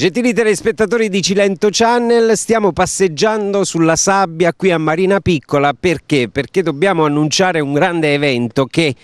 Gentili telespettatori di Cilento Channel, stiamo passeggiando sulla sabbia qui a Marina Piccola perché? Perché dobbiamo annunciare un grande evento che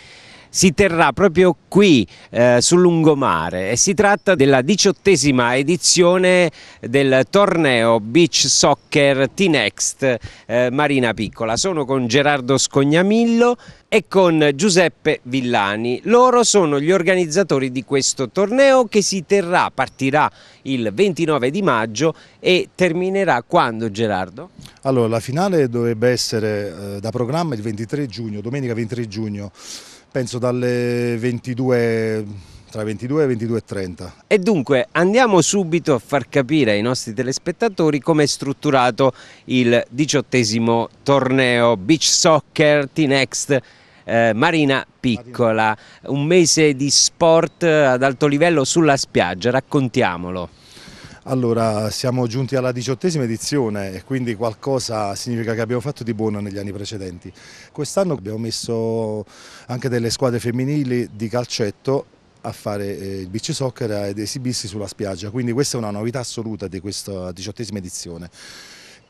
si terrà proprio qui eh, sul lungomare e si tratta della diciottesima edizione del torneo Beach Soccer T-Next eh, Marina Piccola. Sono con Gerardo Scognamillo e con Giuseppe Villani. Loro sono gli organizzatori di questo torneo che si terrà, partirà il 29 di maggio e terminerà quando Gerardo? Allora la finale dovrebbe essere eh, da programma il 23 giugno, domenica 23 giugno penso dalle 22 tra 22 e 22 e 30. E dunque andiamo subito a far capire ai nostri telespettatori come è strutturato il diciottesimo torneo Beach Soccer T-Next eh, Marina Piccola, un mese di sport ad alto livello sulla spiaggia, raccontiamolo. Allora, siamo giunti alla diciottesima edizione e quindi qualcosa significa che abbiamo fatto di buono negli anni precedenti. Quest'anno abbiamo messo anche delle squadre femminili di calcetto a fare eh, il beach soccer ed esibirsi sulla spiaggia, quindi questa è una novità assoluta di questa diciottesima edizione.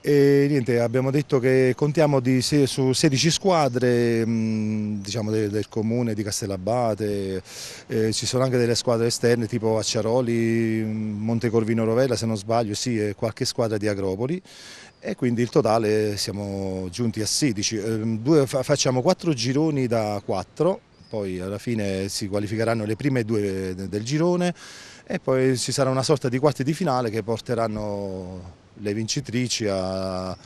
E niente, abbiamo detto che contiamo di, su 16 squadre mm, diciamo, del, del, comune di Castellabate, eh, ci sono anche delle squadre esterne tipo Acciaroli, mm, Montecorvino Rovella se non sbaglio, sì, e qualche squadra di Agropoli e quindi il totale siamo giunti a 16. Eh, due, facciamo 4 gironi da 4 poi alla fine si qualificheranno le prime due del girone e poi ci sarà una sorta di quarti di finale che porteranno le vincitrici a,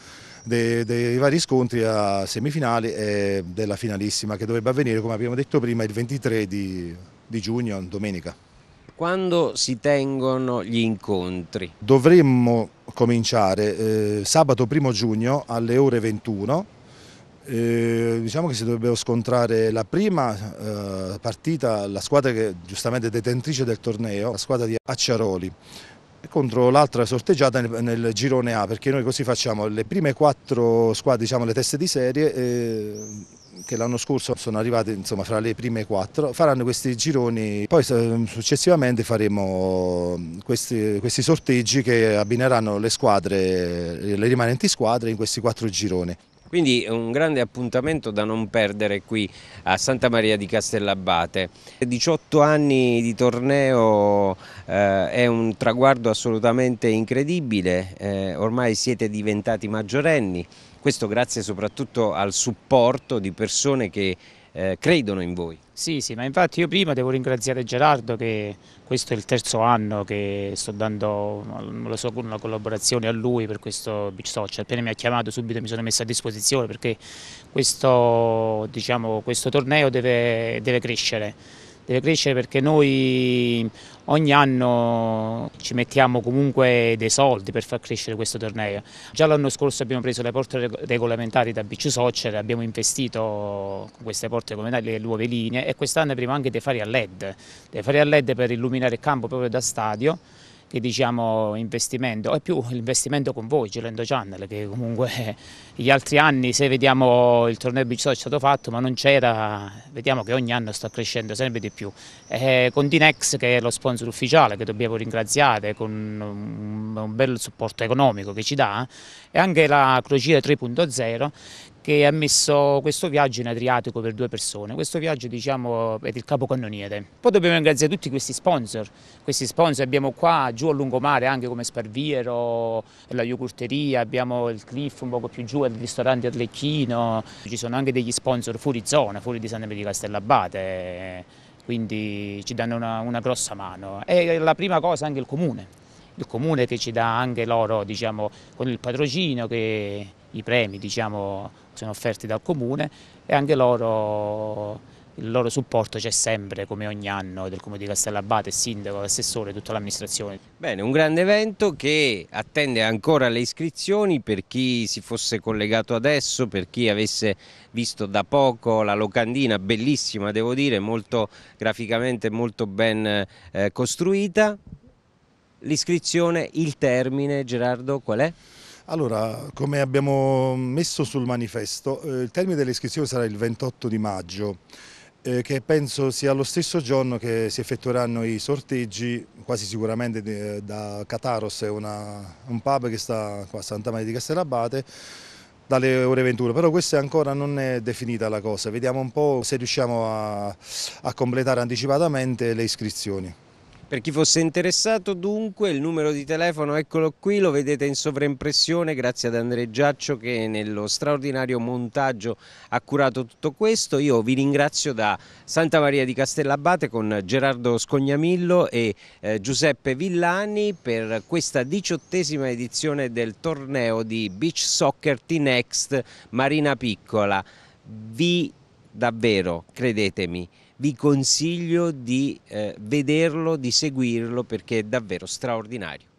dei, dei, vari scontri a semifinali e della finalissima che dovrebbe avvenire, come abbiamo detto prima, il 23 di, di giugno, domenica. Quando si tengono gli incontri? Dovremmo cominciare eh, sabato 1 giugno alle ore 21 eh, diciamo che si dovrebbe scontrare la prima eh, partita, la squadra che giustamente detentrice del torneo, la squadra di Acciaroli, contro l'altra sorteggiata nel, nel, girone A, perché noi così facciamo le prime quattro squadre, diciamo le teste di serie, eh, che l'anno scorso sono arrivate insomma, fra le prime quattro, faranno questi gironi, poi eh, successivamente faremo questi, questi sorteggi che abbineranno le squadre, le rimanenti squadre in questi quattro gironi. Quindi un grande appuntamento da non perdere qui a Santa Maria di Castellabate. 18 anni di torneo eh, è un traguardo assolutamente incredibile, eh, ormai siete diventati maggiorenni, questo grazie soprattutto al supporto di persone che eh, credono in voi. Sì, sì, ma infatti io prima devo ringraziare Gerardo che questo è il terzo anno che sto dando la sua una collaborazione a lui per questo Beach Social. Appena mi ha chiamato subito mi sono messo a disposizione perché questo, diciamo, questo torneo deve, deve crescere deve crescere perché noi ogni anno ci mettiamo comunque dei soldi per far crescere questo torneo. Già l'anno scorso abbiamo preso le porte regolamentari da BC Soccer, abbiamo investito con queste porte regolamentari le nuove linee e quest'anno avremo anche dei fari a LED, dei fari a LED per illuminare il campo proprio da stadio che diciamo investimento, è più l'investimento con voi, Gelendo Channel, che comunque gli altri anni se vediamo il torneo beach soccer è stato fatto ma non c'era, vediamo che ogni anno sta crescendo sempre di più. Eh, con Dinex che è lo sponsor ufficiale che dobbiamo ringraziare con un, un bel supporto economico che ci dà e anche la crociera 3.0 che ha messo questo viaggio in Adriatico per due persone. Questo viaggio diciamo, è il capocannoniere. Poi dobbiamo ringraziare tutti questi sponsor. Questi sponsor abbiamo qua giù a lungomare anche come Sparviero, la Iogurteria, abbiamo il Cliff un poco più giù, il ristorante Arlecchino. Ci sono anche degli sponsor fuori zona, fuori di San Sant'Emedio di Castellabate, quindi ci danno una, una grossa mano. E la prima cosa anche il comune. Il comune che ci dà anche loro, diciamo, con il patrocino che i premi diciamo, sono offerti dal comune e anche loro il loro supporto c'è sempre, come ogni anno, del Comune di Castellabate, il sindaco, l'assessore, tutta l'amministrazione. Bene, un grande evento che attende ancora le iscrizioni per chi si fosse collegato adesso, per chi avesse visto da poco la locandina, bellissima devo dire, molto graficamente molto ben eh, costruita. L'iscrizione, il termine Gerardo qual è? Allora, come abbiamo messo sul manifesto, eh, il termine dell'iscrizione sarà il 28 di maggio, eh, che penso sia lo stesso giorno che si effettueranno i sorteggi, quasi sicuramente de, eh, da Cataros, una, un pub che sta qua a Santa Maria di Castellabate, dalle ore 21, però questa ancora non è definita la cosa, vediamo un po' se riusciamo a, a completare anticipatamente le iscrizioni. Per chi fosse interessato dunque il numero di telefono eccolo qui, lo vedete in sovraimpressione grazie ad Andre Giaccio che nello straordinario montaggio ha curato tutto questo. Io vi ringrazio da Santa Maria di Castellabate con Gerardo Scognamillo e eh, Giuseppe Villani per questa diciottesima edizione del torneo di Beach Soccer T-Next Marina Piccola. Vi davvero, credetemi, vi consiglio di eh, vederlo, di seguirlo perché è davvero straordinario.